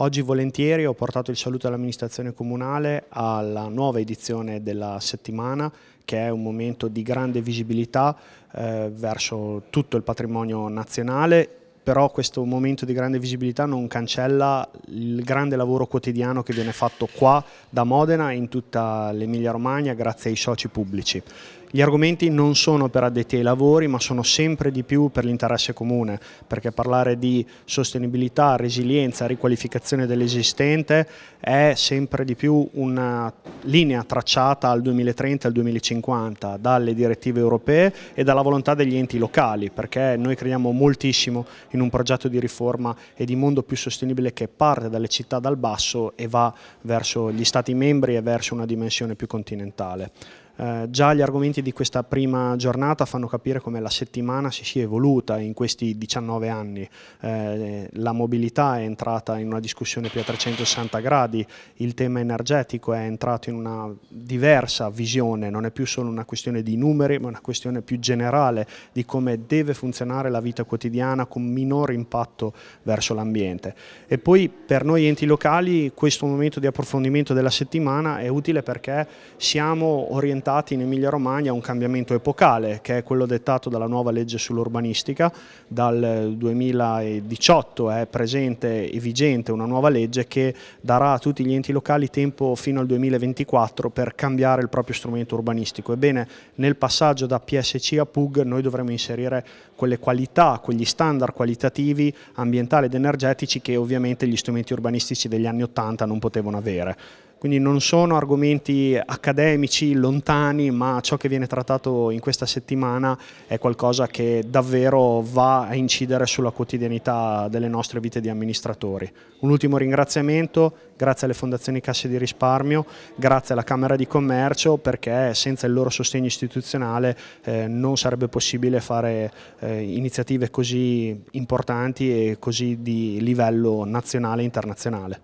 Oggi volentieri ho portato il saluto all'amministrazione comunale alla nuova edizione della settimana che è un momento di grande visibilità eh, verso tutto il patrimonio nazionale però questo momento di grande visibilità non cancella il grande lavoro quotidiano che viene fatto qua da Modena e in tutta l'Emilia Romagna grazie ai soci pubblici. Gli argomenti non sono per addetti ai lavori ma sono sempre di più per l'interesse comune perché parlare di sostenibilità, resilienza, riqualificazione dell'esistente è sempre di più una linea tracciata al 2030 e al 2050 dalle direttive europee e dalla volontà degli enti locali, perché noi crediamo moltissimo in un progetto di riforma e di mondo più sostenibile che parte dalle città dal basso e va verso gli Stati membri e verso una dimensione più continentale. Eh, già gli argomenti di questa prima giornata fanno capire come la settimana si sia evoluta in questi 19 anni. Eh, la mobilità è entrata in una discussione più a 360 gradi, il tema energetico è entrato in una diversa visione, non è più solo una questione di numeri, ma una questione più generale di come deve funzionare la vita quotidiana con minor impatto verso l'ambiente. E poi per noi enti locali questo momento di approfondimento della settimana è utile perché siamo orientati portati in Emilia Romagna un cambiamento epocale che è quello dettato dalla nuova legge sull'urbanistica, dal 2018 è presente e vigente una nuova legge che darà a tutti gli enti locali tempo fino al 2024 per cambiare il proprio strumento urbanistico. Ebbene, nel passaggio da PSC a PUG noi dovremo inserire quelle qualità, quegli standard qualitativi ambientali ed energetici che ovviamente gli strumenti urbanistici degli anni 80 non potevano avere quindi non sono argomenti accademici, lontani, ma ciò che viene trattato in questa settimana è qualcosa che davvero va a incidere sulla quotidianità delle nostre vite di amministratori. Un ultimo ringraziamento, grazie alle fondazioni Casse di Risparmio, grazie alla Camera di Commercio perché senza il loro sostegno istituzionale eh, non sarebbe possibile fare eh, iniziative così importanti e così di livello nazionale e internazionale.